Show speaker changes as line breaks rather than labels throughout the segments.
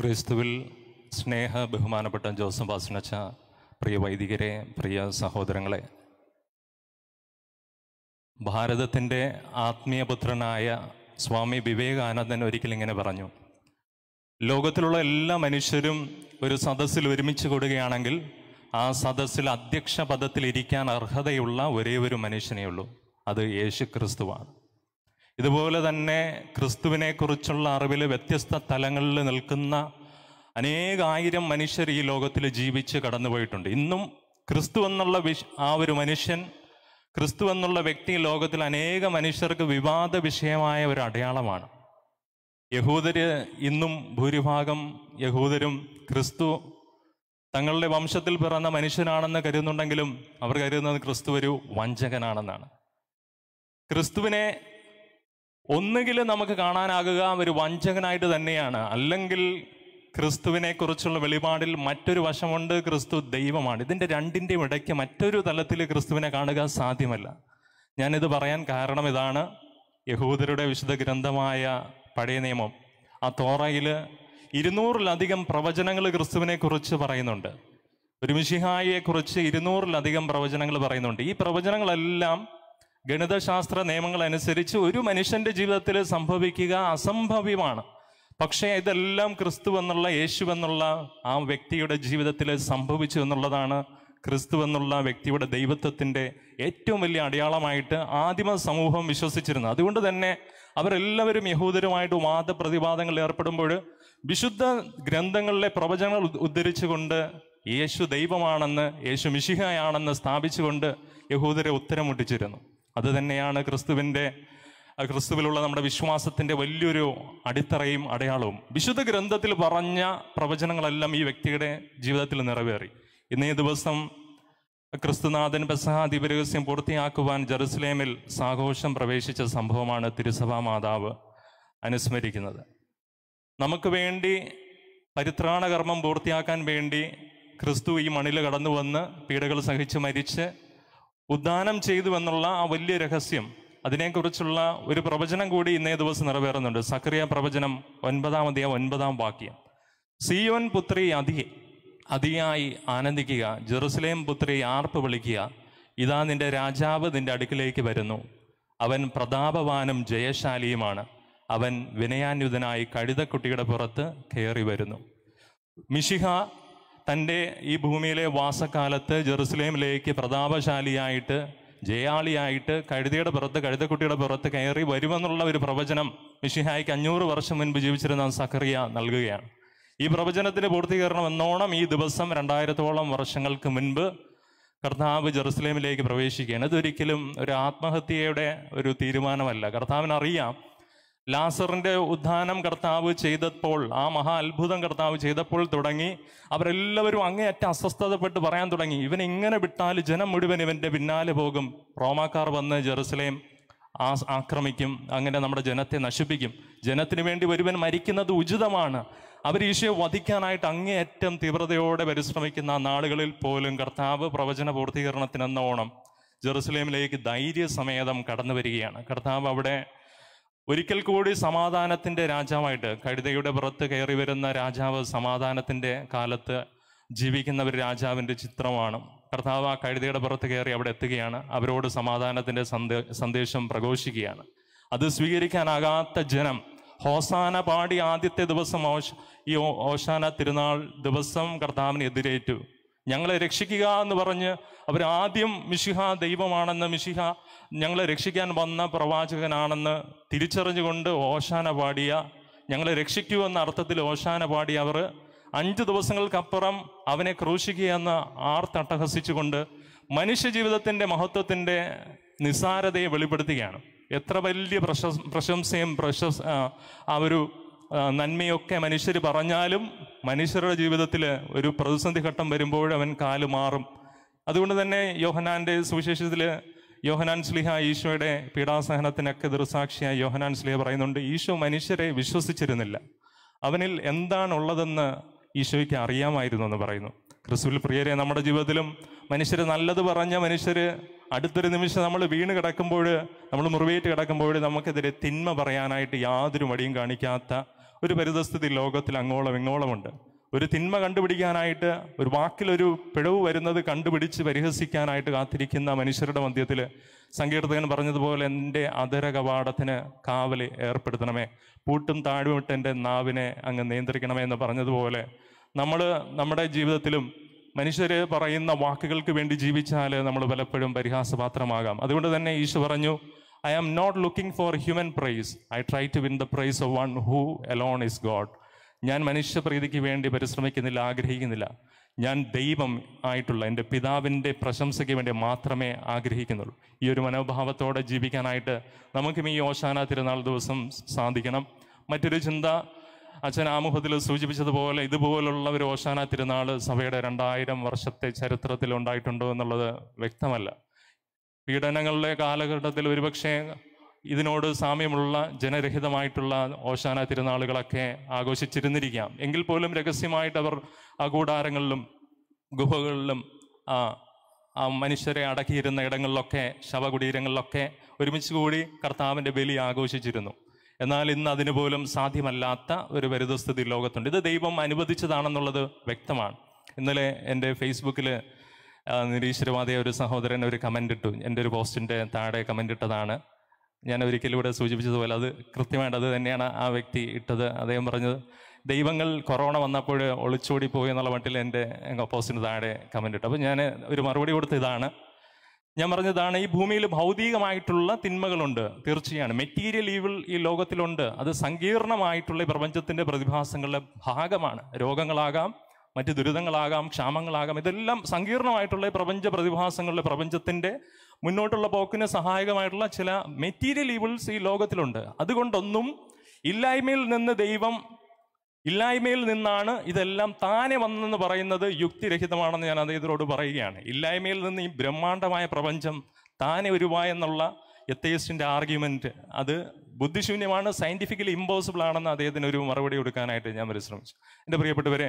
ക്രിസ്തുവിൽ സ്നേഹ ബഹുമാനപ്പെട്ട ജോസഫ് ആസ്നച്ച പ്രിയ വൈദികരെ പ്രിയ സഹോദരങ്ങളെ ഭാരതത്തിൻ്റെ ആത്മീയപുത്രനായ സ്വാമി വിവേകാനന്ദൻ ഒരിക്കൽ ഇങ്ങനെ പറഞ്ഞു ലോകത്തിലുള്ള എല്ലാ മനുഷ്യരും ഒരു സദസ്സിൽ ഒരുമിച്ച് കൂടുകയാണെങ്കിൽ ആ സദസ്സിൽ അധ്യക്ഷ പദത്തിൽ ഇരിക്കാൻ അർഹതയുള്ള ഒരേ ഒരു മനുഷ്യനേ ഉള്ളൂ അത് യേശു ക്രിസ്തുവാണ് ഇതുപോലെ തന്നെ ക്രിസ്തുവിനെക്കുറിച്ചുള്ള അറിവിൽ വ്യത്യസ്ത തലങ്ങളിൽ നിൽക്കുന്ന അനേകായിരം മനുഷ്യർ ഈ ലോകത്തിൽ ജീവിച്ച് കടന്നുപോയിട്ടുണ്ട് ഇന്നും ക്രിസ്തു എന്നുള്ള വിഷ് ആ ഒരു മനുഷ്യൻ ക്രിസ്തു എന്നുള്ള വ്യക്തി ലോകത്തിൽ അനേക മനുഷ്യർക്ക് വിവാദ വിഷയമായ ഒരു അടയാളമാണ് യഹൂദര് ഇന്നും ഭൂരിഭാഗം യഹൂദരും ക്രിസ്തു തങ്ങളുടെ വംശത്തിൽ പിറന്ന മനുഷ്യനാണെന്ന് കരുതുന്നുണ്ടെങ്കിലും അവർ കരുതുന്നത് ക്രിസ്തു ഒരു വഞ്ചകനാണെന്നാണ് ക്രിസ്തുവിനെ ഒന്നുകിൽ നമുക്ക് കാണാനാകുക ഒരു വഞ്ചകനായിട്ട് തന്നെയാണ് അല്ലെങ്കിൽ ക്രിസ്തുവിനെ കുറിച്ചുള്ള വെളിപാടിൽ മറ്റൊരു വശമുണ്ട് ക്രിസ്തു ദൈവമാണ് ഇതിൻ്റെ രണ്ടിൻ്റെയും ഇടയ്ക്ക് മറ്റൊരു തലത്തിൽ ക്രിസ്തുവിനെ കാണുക സാധ്യമല്ല ഞാനിത് പറയാൻ കാരണം ഇതാണ് യഹൂദരുടെ വിശുദ്ധ ഗ്രന്ഥമായ പഴയ നിയമം ആ തോറയിൽ ഇരുന്നൂറിലധികം പ്രവചനങ്ങൾ ക്രിസ്തുവിനെ കുറിച്ച് പറയുന്നുണ്ട് ഒരു മിഷിഹായിയെക്കുറിച്ച് ഇരുന്നൂറിലധികം പ്രവചനങ്ങൾ പറയുന്നുണ്ട് ഈ പ്രവചനങ്ങളെല്ലാം ഗണിതശാസ്ത്ര നിയമങ്ങൾ അനുസരിച്ച് ഒരു മനുഷ്യന്റെ ജീവിതത്തിൽ സംഭവിക്കുക അസംഭവ്യമാണ് പക്ഷേ ഇതെല്ലാം ക്രിസ്തു എന്നുള്ള യേശു എന്നുള്ള ആ വ്യക്തിയുടെ ജീവിതത്തിൽ സംഭവിച്ചു എന്നുള്ളതാണ് ക്രിസ്തു എന്നുള്ള വ്യക്തിയുടെ ദൈവത്വത്തിൻ്റെ ഏറ്റവും വലിയ അടയാളമായിട്ട് ആദിമ സമൂഹം വിശ്വസിച്ചിരുന്നു അതുകൊണ്ട് തന്നെ അവരെല്ലാവരും യഹൂദരുമായിട്ട് വാദപ്രതിവാദങ്ങളിൽ ഏർപ്പെടുമ്പോൾ വിശുദ്ധ ഗ്രന്ഥങ്ങളിലെ പ്രവചനങ്ങൾ ഉദ്ധരിച്ചുകൊണ്ട് യേശു ദൈവമാണെന്ന് യേശു മിശിഹയാണെന്ന് സ്ഥാപിച്ചുകൊണ്ട് യഹൂദരെ ഉത്തരം മുട്ടിച്ചിരുന്നു അത് തന്നെയാണ് ക്രിസ്തുവിൻ്റെ ക്രിസ്തുവിലുള്ള നമ്മുടെ വിശ്വാസത്തിൻ്റെ വലിയൊരു അടിത്തറയും അടയാളവും വിശുദ്ധ ഗ്രന്ഥത്തിൽ പറഞ്ഞ പ്രവചനങ്ങളെല്ലാം ഈ വ്യക്തിയുടെ ജീവിതത്തിൽ നിറവേറി ഇന്നേ ദിവസം ക്രിസ്തുനാഥൻ ബസഹ ദിവരഹസ്യം പൂർത്തിയാക്കുവാൻ ജെറുസലേമിൽ സാഘോഷം പ്രവേശിച്ച സംഭവമാണ് തിരുസഭാ മാതാവ് അനുസ്മരിക്കുന്നത് നമുക്ക് വേണ്ടി പരിത്രാണകർമ്മം പൂർത്തിയാക്കാൻ വേണ്ടി ക്രിസ്തു ഈ മണ്ണിൽ കടന്നു വന്ന് പീഡകൾ സഹിച്ച് മരിച്ച് ഉദ്ദാനം ചെയ്തു എന്നുള്ള ആ വലിയ രഹസ്യം അതിനെക്കുറിച്ചുള്ള ഒരു പ്രവചനം കൂടി ഇന്നേ ദിവസം നിറവേറുന്നുണ്ട് സക്രിയ പ്രവചനം ഒൻപതാമതിയ ഒൻപതാം വാക്യം സിയോൻ പുത്രി അതി അതിയായി ആനന്ദിക്കുക ജെറുസലേം പുത്രി ആർപ്പ് വിളിക്കുക ഇതാ നിന്റെ രാജാവ് നിന്റെ അടുക്കിലേക്ക് വരുന്നു അവൻ പ്രതാപവാനും ജയശാലിയുമാണ് അവൻ വിനയാന്വിതനായി കഴുതക്കുട്ടിയുടെ പുറത്ത് കയറി വരുന്നു മിഷിഹ തൻ്റെ ഈ ഭൂമിയിലെ വാസക്കാലത്ത് ജെറുസലേമിലേക്ക് പ്രതാപശാലിയായിട്ട് ജയാളിയായിട്ട് കഴുതയുടെ പുറത്ത് കഴുതക്കുട്ടിയുടെ പുറത്ത് കയറി വരുമെന്നുള്ള ഒരു പ്രവചനം മിഷിഹായിക്ക് അഞ്ഞൂറ് വർഷം മുൻപ് ജീവിച്ചിരുന്ന സഖറിയ നൽകുകയാണ് ഈ പ്രവചനത്തിന് പൂർത്തീകരണം എന്നോണം ഈ ദിവസം രണ്ടായിരത്തോളം വർഷങ്ങൾക്ക് മുൻപ് കർത്താവ് ജെറുസലേമിലേക്ക് പ്രവേശിക്കുകയാണ് ഇതൊരിക്കലും ഒരു ആത്മഹത്യയുടെ ഒരു തീരുമാനമല്ല കർത്താവിനറിയാം ലാസറിൻ്റെ ഉദ്ധാനം കർത്താവ് ചെയ്തപ്പോൾ ആ മഹാ അത്ഭുതം കർത്താവ് ചെയ്തപ്പോൾ തുടങ്ങി അവരെല്ലാവരും അങ്ങേയറ്റം അസ്വസ്ഥതപ്പെട്ട് പറയാൻ തുടങ്ങി ഇവൻ ഇങ്ങനെ വിട്ടാൽ ജനം മുഴുവൻ ഇവന്റെ പിന്നാലെ പോകും റോമാക്കാർ വന്ന് ജെറുസലേം ആ ആക്രമിക്കും അങ്ങനെ നമ്മുടെ ജനത്തെ നശിപ്പിക്കും ജനത്തിന് വേണ്ടി ഒരുവൻ മരിക്കുന്നത് ഉചിതമാണ് അവർ ഈശോയെ വധിക്കാനായിട്ട് അങ്ങേയറ്റം തീവ്രതയോടെ പരിശ്രമിക്കുന്ന നാളുകളിൽ പോലും കർത്താവ് പ്രവചന പൂർത്തീകരണത്തിനെന്ന ഓണം ജെറുസലേമിലേക്ക് ധൈര്യസമേതം കടന്നു വരികയാണ് കർത്താവ് അവിടെ ഒരിക്കൽ കൂടി സമാധാനത്തിൻ്റെ രാജാവായിട്ട് കഴുതയുടെ പുറത്ത് കയറി വരുന്ന രാജാവ് സമാധാനത്തിൻ്റെ കാലത്ത് ജീവിക്കുന്ന ഒരു രാജാവിൻ്റെ ചിത്രമാണ് കർത്താവ് ആ കഴുതയുടെ പുറത്ത് കയറി അവിടെ എത്തുകയാണ് അവരോട് സമാധാനത്തിൻ്റെ സന്ദേശം പ്രഘോഷിക്കുകയാണ് അത് സ്വീകരിക്കാനാകാത്ത ജനം ഹോസാന പാടി ആദ്യത്തെ ദിവസം ഓശ ഈ ഓശാന തിരുനാൾ ദിവസം കർത്താവിന് എതിരേറ്റു ഞങ്ങളെ രക്ഷിക്കുക എന്ന് പറഞ്ഞ് അവരാദ്യം മിശിഹ ദൈവമാണെന്ന് മിശിഹ ഞങ്ങളെ രക്ഷിക്കാൻ വന്ന പ്രവാചകനാണെന്ന് തിരിച്ചറിഞ്ഞുകൊണ്ട് ഓശാന പാടിയ ഞങ്ങളെ രക്ഷിക്കൂ എന്ന അർത്ഥത്തിൽ ഓശാന പാടിയ അവർ അഞ്ച് ദിവസങ്ങൾക്കപ്പുറം അവനെ ക്രൂശിക്കുക എന്ന് ആർത്തട്ടഹസിച്ചുകൊണ്ട് മനുഷ്യജീവിതത്തിൻ്റെ മഹത്വത്തിൻ്റെ നിസാരതയെ വെളിപ്പെടുത്തുകയാണ് എത്ര വലിയ പ്രശംസയും പ്രശസ് ആ ഒരു നന്മയൊക്കെ മനുഷ്യർ പറഞ്ഞാലും മനുഷ്യരുടെ ജീവിതത്തിൽ ഒരു പ്രതിസന്ധി ഘട്ടം വരുമ്പോൾ അവൻ കാല് മാറും അതുകൊണ്ട് തന്നെ യോഹനാൻ്റെ സുവിശേഷത്തിൽ യോഹനാൻ സ്ലിഹ ഈശോയുടെ പീഡാസഹനത്തിനൊക്കെ ദൃസാക്ഷിയായ യോഹനാൻ സ്ലിഹ പറയുന്നുണ്ട് ഈശോ മനുഷ്യരെ വിശ്വസിച്ചിരുന്നില്ല അവനിൽ എന്താണുള്ളതെന്ന് ഈശോയ്ക്ക് അറിയാമായിരുന്നു എന്ന് പറയുന്നു ക്രിസ്തുവിൽ പ്രിയരെ നമ്മുടെ ജീവിതത്തിലും മനുഷ്യർ നല്ലത് പറഞ്ഞ മനുഷ്യർ അടുത്തൊരു നിമിഷം നമ്മൾ വീണ് കിടക്കുമ്പോൾ നമ്മൾ മുറിവേറ്റ് കിടക്കുമ്പോൾ നമുക്കെതിരെ തിന്മ പറയാനായിട്ട് യാതൊരു മടിയും കാണിക്കാത്ത ഒരു പരിതസ്ഥിതി ലോകത്തിൽ അങ്ങോളം ഇങ്ങോളമുണ്ട് ഒരു തിന്മ കണ്ടുപിടിക്കാനായിട്ട് ഒരു വാക്കിലൊരു പിഴവ് വരുന്നത് കണ്ടുപിടിച്ച് പരിഹസിക്കാനായിട്ട് കാത്തിരിക്കുന്ന മനുഷ്യരുടെ മധ്യത്തിൽ സങ്കീർത്തകൻ പറഞ്ഞതുപോലെ എൻ്റെ അതര കവാടത്തിന് കാവൽ ഏർപ്പെടുത്തണമേ പൂട്ടും താഴുമിട്ട് എൻ്റെ നാവിനെ അങ്ങ് നിയന്ത്രിക്കണമേ എന്ന് പറഞ്ഞതുപോലെ നമ്മൾ നമ്മുടെ ജീവിതത്തിലും മനുഷ്യർ പറയുന്ന വാക്കുകൾക്ക് വേണ്ടി ജീവിച്ചാൽ നമ്മൾ പലപ്പോഴും പരിഹാസപാത്രമാകാം അതുകൊണ്ട് തന്നെ ഈശോ പറഞ്ഞു I am not looking for human praise. I try to win the praise of one who alone is God. ഞാൻ മനുഷ്യപ്രീതിക്ക് വേണ്ടി പരിശ്രമിക്കുന്നില്ല ആഗ്രഹിക്കുന്നില്ല ഞാൻ ദൈവം ആയിട്ടുള്ള എൻ്റെ പിതാവിൻ്റെ പ്രശംസയ്ക്ക് വേണ്ടി മാത്രമേ ആഗ്രഹിക്കുന്നുള്ളൂ ഈ ഒരു മനോഭാവത്തോടെ ജീവിക്കാനായിട്ട് നമുക്കും ഈ ഓശാന തിരുനാൾ ദിവസം സാധിക്കണം മറ്റൊരു ചിന്ത അച്ഛൻ ആമുഖത്തിൽ സൂചിപ്പിച്ചതുപോലെ ഇതുപോലുള്ള ഒരു ഓശാന തിരുനാൾ സഭയുടെ രണ്ടായിരം വർഷത്തെ ചരിത്രത്തിൽ ഉണ്ടായിട്ടുണ്ടോ എന്നുള്ളത് വ്യക്തമല്ല പീഡനങ്ങളുടെ കാലഘട്ടത്തിൽ ഒരുപക്ഷെ ഇതിനോട് സാമ്യമുള്ള ജനരഹിതമായിട്ടുള്ള ഓശാന തിരുനാളുകളൊക്കെ ആഘോഷിച്ചിരുന്നിരിക്കാം എങ്കിൽ പോലും രഹസ്യമായിട്ട് അവർ അകൂടാരങ്ങളിലും ഗുഹകളിലും ആ മനുഷ്യരെ അടക്കിയിരുന്ന ഇടങ്ങളിലൊക്കെ ശവകുടീരങ്ങളിലൊക്കെ ഒരുമിച്ച് കൂടി കർത്താവിൻ്റെ ബലി ആഘോഷിച്ചിരുന്നു എന്നാൽ ഇന്ന് അതിനു പോലും സാധ്യമല്ലാത്ത ഒരു വരുതസ്ഥിതി ലോകത്തുണ്ട് ഇത് ദൈവം അനുവദിച്ചതാണെന്നുള്ളത് വ്യക്തമാണ് ഇന്നലെ എൻ്റെ ഫേസ്ബുക്കിൽ നിരീശ്വരവാദി ഒരു സഹോദരൻ ഒരു കമൻ്റ് ഇട്ടു എൻ്റെ ഒരു പോസ്റ്റിൻ്റെ താഴെ കമൻ്റ് ഇട്ടതാണ് ഞാൻ ഒരിക്കലും ഇവിടെ സൂചിപ്പിച്ചതുപോലെ അത് കൃത്യമായിട്ട് അത് തന്നെയാണ് ആ വ്യക്തി ഇട്ടത് അദ്ദേഹം പറഞ്ഞത് ദൈവങ്ങൾ കൊറോണ വന്നപ്പോൾ ഒളിച്ചോടി പോയി എന്നുള്ള മട്ടിൽ എൻ്റെ പോസ്റ്റിന് താഴെ കമൻ്റ് ഇട്ടു അപ്പോൾ ഞാൻ ഒരു മറുപടി കൊടുത്ത ഇതാണ് ഞാൻ പറഞ്ഞതാണ് ഈ ഭൂമിയിൽ ഭൗതികമായിട്ടുള്ള തിന്മകളുണ്ട് തീർച്ചയാണ് മെറ്റീരിയൽ ഈവിൾ ഈ ലോകത്തിലുണ്ട് അത് സങ്കീർണമായിട്ടുള്ള പ്രപഞ്ചത്തിൻ്റെ പ്രതിഭാസങ്ങളുടെ ഭാഗമാണ് രോഗങ്ങളാകാം മറ്റ് ദുരിതങ്ങളാകാം ക്ഷാമങ്ങളാകാം ഇതെല്ലാം സങ്കീർണമായിട്ടുള്ള പ്രപഞ്ച പ്രതിഭാസങ്ങളുടെ പ്രപഞ്ചത്തിൻ്റെ മുന്നോട്ടുള്ള പോക്കിന് സഹായകമായിട്ടുള്ള ചില മെറ്റീരിയൽ ഈവിൾസ് ഈ ലോകത്തിലുണ്ട് അതുകൊണ്ടൊന്നും ഇല്ലായ്മയിൽ നിന്ന് ദൈവം ഇല്ലായ്മയിൽ നിന്നാണ് ഇതെല്ലാം താനെ വന്നെന്ന് പറയുന്നത് യുക്തിരഹിതമാണെന്ന് ഞാൻ അദ്ദേഹത്തിനോട് പറയുകയാണ് ഇല്ലായ്മയിൽ നിന്ന് ഈ ബ്രഹ്മാണ്ഡമായ പ്രപഞ്ചം താനെ ഉരുവ എന്നുള്ള എത്തയിസ്റ്റിൻ്റെ ആർഗ്യുമെൻറ്റ് അത് ബുദ്ധിശൂന്യമാണ് സയൻറ്റിഫിക്കലി ഇമ്പോസിബിൾ ആണെന്ന് അദ്ദേഹത്തിന് ഒരു മറുപടി കൊടുക്കാനായിട്ട് ഞാൻ പരിശ്രമിച്ചു എൻ്റെ പ്രിയപ്പെട്ടവരെ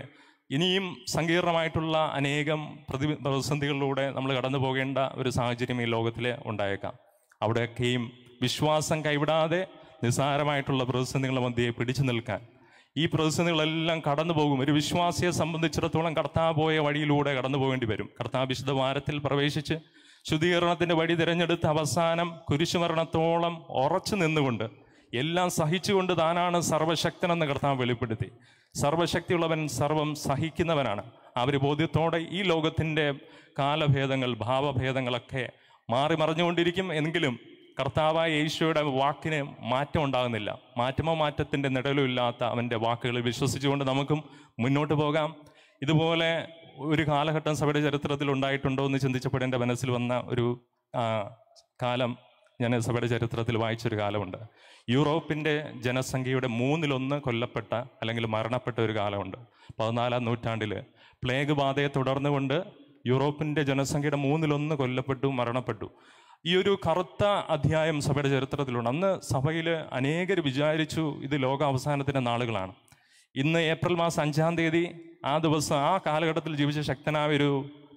ഇനിയും സങ്കീർണമായിട്ടുള്ള അനേകം പ്രതി പ്രതിസന്ധികളിലൂടെ നമ്മൾ കടന്നു പോകേണ്ട ഒരു സാഹചര്യം ഈ ലോകത്തിൽ ഉണ്ടായേക്കാം അവിടെയൊക്കെയും വിശ്വാസം കൈവിടാതെ നിസ്സാരമായിട്ടുള്ള പ്രതിസന്ധികളുടെ മധ്യയെ പിടിച്ചു നിൽക്കാൻ ഈ പ്രതിസന്ധികളെല്ലാം കടന്നു പോകും ഒരു വിശ്വാസിയെ സംബന്ധിച്ചിടത്തോളം കർത്താവ് പോയ വഴിയിലൂടെ കടന്നു പോകേണ്ടി വരും കർത്താവ് വിശുദ്ധ വാരത്തിൽ പ്രവേശിച്ച് ശുദ്ധീകരണത്തിൻ്റെ വഴി തിരഞ്ഞെടുത്ത് അവസാനം കുരിശുമരണത്തോളം ഉറച്ചു നിന്നുകൊണ്ട് എല്ലാം സഹിച്ചുകൊണ്ട് താനാണ് സർവശക്തനെന്ന് കർത്താവ് വെളിപ്പെടുത്തി സർവശക്തിയുള്ളവൻ സർവം സഹിക്കുന്നവനാണ് അവർ ബോധ്യത്തോടെ ഈ ലോകത്തിൻ്റെ കാലഭേദങ്ങൾ ഭാവഭേദങ്ങളൊക്കെ മാറി മറിഞ്ഞുകൊണ്ടിരിക്കും എങ്കിലും കർത്താവായ യേശുവയുടെ വാക്കിന് മാറ്റം ഉണ്ടാകുന്നില്ല മാറ്റമോ മാറ്റത്തിൻ്റെ ഇല്ലാത്ത അവൻ്റെ വാക്കുകൾ വിശ്വസിച്ചുകൊണ്ട് നമുക്കും മുന്നോട്ട് പോകാം ഇതുപോലെ ഒരു കാലഘട്ടം സഭയുടെ ചരിത്രത്തിൽ ഉണ്ടായിട്ടുണ്ടോ എന്ന് ചിന്തിച്ചപ്പോൾ എൻ്റെ മനസ്സിൽ വന്ന ഒരു കാലം ഞാൻ സഭയുടെ ചരിത്രത്തിൽ വായിച്ചൊരു കാലമുണ്ട് യൂറോപ്പിൻ്റെ ജനസംഖ്യയുടെ മൂന്നിലൊന്ന് കൊല്ലപ്പെട്ട അല്ലെങ്കിൽ മരണപ്പെട്ട ഒരു കാലമുണ്ട് പതിനാലാം നൂറ്റാണ്ടിൽ പ്ലേഗ് ബാധയെ തുടർന്നുകൊണ്ട് യൂറോപ്പിൻ്റെ ജനസംഖ്യയുടെ മൂന്നിലൊന്ന് കൊല്ലപ്പെട്ടു മരണപ്പെട്ടു ഈ ഒരു കറുത്ത അധ്യായം സഭയുടെ ചരിത്രത്തിലുണ്ട് അന്ന് സഭയിൽ അനേകർ വിചാരിച്ചു ഇത് അവസാനത്തിൻ്റെ നാളുകളാണ് ഇന്ന് ഏപ്രിൽ മാസം അഞ്ചാം തീയതി ആ ദിവസം ആ കാലഘട്ടത്തിൽ ജീവിച്ച ശക്തനായ ഒരു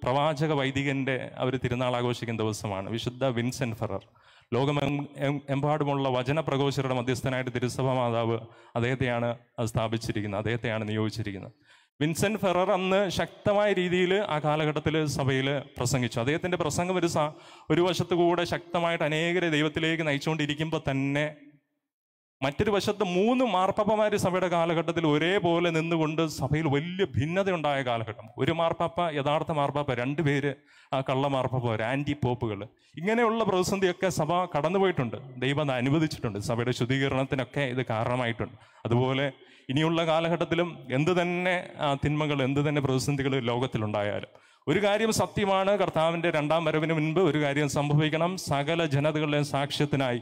പ്രവാചക വൈദികൻ്റെ അവർ തിരുനാൾ ആഘോഷിക്കുന്ന ദിവസമാണ് വിശുദ്ധ വിൻസെൻ ഫെറർ ലോകം എമ്പാടുമുള്ള വചനപ്രഘോഷരുടെ മധ്യസ്ഥനായിട്ട് തിരുസഭ മാതാവ് അദ്ദേഹത്തെയാണ് സ്ഥാപിച്ചിരിക്കുന്നത് അദ്ദേഹത്തെയാണ് നിയോഗിച്ചിരിക്കുന്നത് വിൻസെന്റ് ഫെറർ അന്ന് ശക്തമായ രീതിയിൽ ആ കാലഘട്ടത്തിൽ സഭയിൽ പ്രസംഗിച്ചു അദ്ദേഹത്തിൻ്റെ പ്രസംഗം ഒരു ഒരു വശത്തു കൂടെ ശക്തമായിട്ട് അനേകരെ ദൈവത്തിലേക്ക് നയിച്ചുകൊണ്ടിരിക്കുമ്പോൾ തന്നെ മറ്റൊരു വശത്ത് മൂന്ന് മാർപ്പാപ്പമാർ സഭയുടെ കാലഘട്ടത്തിൽ ഒരേപോലെ നിന്നുകൊണ്ട് സഭയിൽ വലിയ ഭിന്നതയുണ്ടായ കാലഘട്ടം ഒരു മാർപ്പാപ്പ യഥാർത്ഥ മാർപ്പാപ്പ ആ കള്ള മാർപ്പാപ്പ ആൻറ്റി പോപ്പുകൾ ഇങ്ങനെയുള്ള പ്രതിസന്ധിയൊക്കെ സഭ കടന്നുപോയിട്ടുണ്ട് ദൈവം അനുവദിച്ചിട്ടുണ്ട് സഭയുടെ ശുദ്ധീകരണത്തിനൊക്കെ ഇത് കാരണമായിട്ടുണ്ട് അതുപോലെ ഇനിയുള്ള കാലഘട്ടത്തിലും എന്ത് തന്നെ തിന്മകൾ എന്ത് തന്നെ പ്രതിസന്ധികൾ ലോകത്തിലുണ്ടായാലും ഒരു കാര്യം സത്യമാണ് കർത്താവിൻ്റെ രണ്ടാം വരവിന് മുൻപ് ഒരു കാര്യം സംഭവിക്കണം സകല ജനതകളുടെയും സാക്ഷ്യത്തിനായി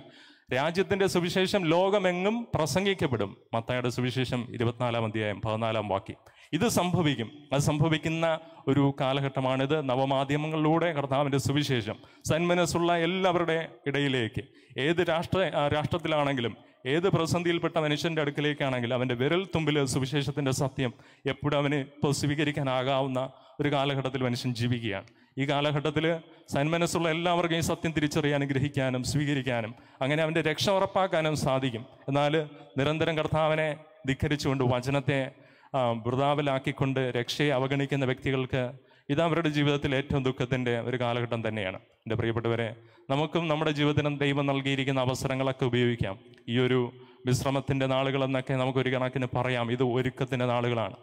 രാജ്യത്തിൻ്റെ സുവിശേഷം ലോകമെങ്ങും പ്രസംഗിക്കപ്പെടും മത്തായുടെ സുവിശേഷം ഇരുപത്തിനാലാം അധ്യായം പതിനാലാം വാക്യം ഇത് സംഭവിക്കും അത് സംഭവിക്കുന്ന ഒരു കാലഘട്ടമാണിത് നവമാധ്യമങ്ങളിലൂടെ കർത്താവിൻ്റെ സുവിശേഷം സന്മനസ്സുള്ള എല്ലാവരുടെ ഇടയിലേക്ക് ഏത് രാഷ്ട്ര രാഷ്ട്രത്തിലാണെങ്കിലും ഏത് പ്രതിസന്ധിയിൽപ്പെട്ട മനുഷ്യൻ്റെ അടുക്കിലേക്കാണെങ്കിൽ അവൻ്റെ വിരൽ തുമ്പിൽ സുവിശേഷത്തിൻ്റെ സത്യം എപ്പോഴും അവന് ഇപ്പോൾ സ്വീകരിക്കാനാകാവുന്ന ഒരു കാലഘട്ടത്തിൽ മനുഷ്യൻ ജീവിക്കുകയാണ് ഈ കാലഘട്ടത്തിൽ സന്മനസ്സുള്ള എല്ലാവർക്കും ഈ സത്യം തിരിച്ചറിയാനും ഗ്രഹിക്കാനും സ്വീകരിക്കാനും അങ്ങനെ അവൻ്റെ രക്ഷ ഉറപ്പാക്കാനും സാധിക്കും എന്നാൽ നിരന്തരം കർത്താവിനെ ധിക്കരിച്ചുകൊണ്ട് വചനത്തെ വൃതാവിലാക്കിക്കൊണ്ട് രക്ഷയെ അവഗണിക്കുന്ന വ്യക്തികൾക്ക് ഇത് അവരുടെ ജീവിതത്തിൽ ഏറ്റവും ദുഃഖത്തിൻ്റെ ഒരു കാലഘട്ടം തന്നെയാണ് എൻ്റെ പ്രിയപ്പെട്ടവരെ നമുക്കും നമ്മുടെ ജീവിതത്തിന് ദൈവം നൽകിയിരിക്കുന്ന അവസരങ്ങളൊക്കെ ഉപയോഗിക്കാം ഈ ഒരു വിശ്രമത്തിൻ്റെ നാളുകളെന്നൊക്കെ നമുക്കൊരു കണക്കിന് പറയാം ഇത് ഒരുക്കത്തിൻ്റെ നാളുകളാണ്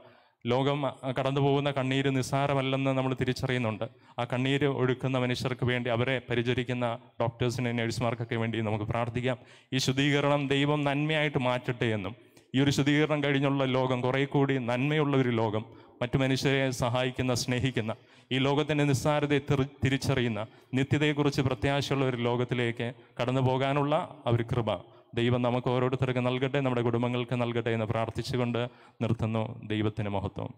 ലോകം കടന്നു പോകുന്ന കണ്ണീര് നിസ്സാരമല്ലെന്ന് നമ്മൾ തിരിച്ചറിയുന്നുണ്ട് ആ കണ്ണീര് ഒഴുക്കുന്ന മനുഷ്യർക്ക് വേണ്ടി അവരെ പരിചരിക്കുന്ന ഡോക്ടേഴ്സിനെ നഴ്സുമാർക്കൊക്കെ വേണ്ടി നമുക്ക് പ്രാർത്ഥിക്കാം ഈ ശുദ്ധീകരണം ദൈവം നന്മയായിട്ട് മാറ്റട്ടെ എന്നും ഈ ഒരു ശുദ്ധീകരണം കഴിഞ്ഞുള്ള ലോകം കുറേ കൂടി നന്മയുള്ള ഒരു ലോകം മറ്റു മനുഷ്യരെ സഹായിക്കുന്ന സ്നേഹിക്കുന്ന ഈ ലോകത്തിൻ്റെ നിസ്സാരതയെ തിരിച്ചറിയുന്ന നിത്യതയെക്കുറിച്ച് പ്രത്യാശയുള്ള ഒരു ലോകത്തിലേക്ക് കടന്നു പോകാനുള്ള ഒരു കൃപ ദൈവം നമുക്ക് ഓരോരുത്തർക്ക് നൽകട്ടെ നമ്മുടെ കുടുംബങ്ങൾക്ക് നൽകട്ടെ എന്ന് പ്രാർത്ഥിച്ചുകൊണ്ട് നിർത്തുന്നു ദൈവത്തിന് മഹത്വം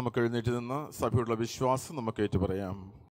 നമുക്ക് എഴുന്നേറ്റ് നിന്ന് സഭയുള്ള വിശ്വാസം നമുക്ക് ഏറ്റു പറയാം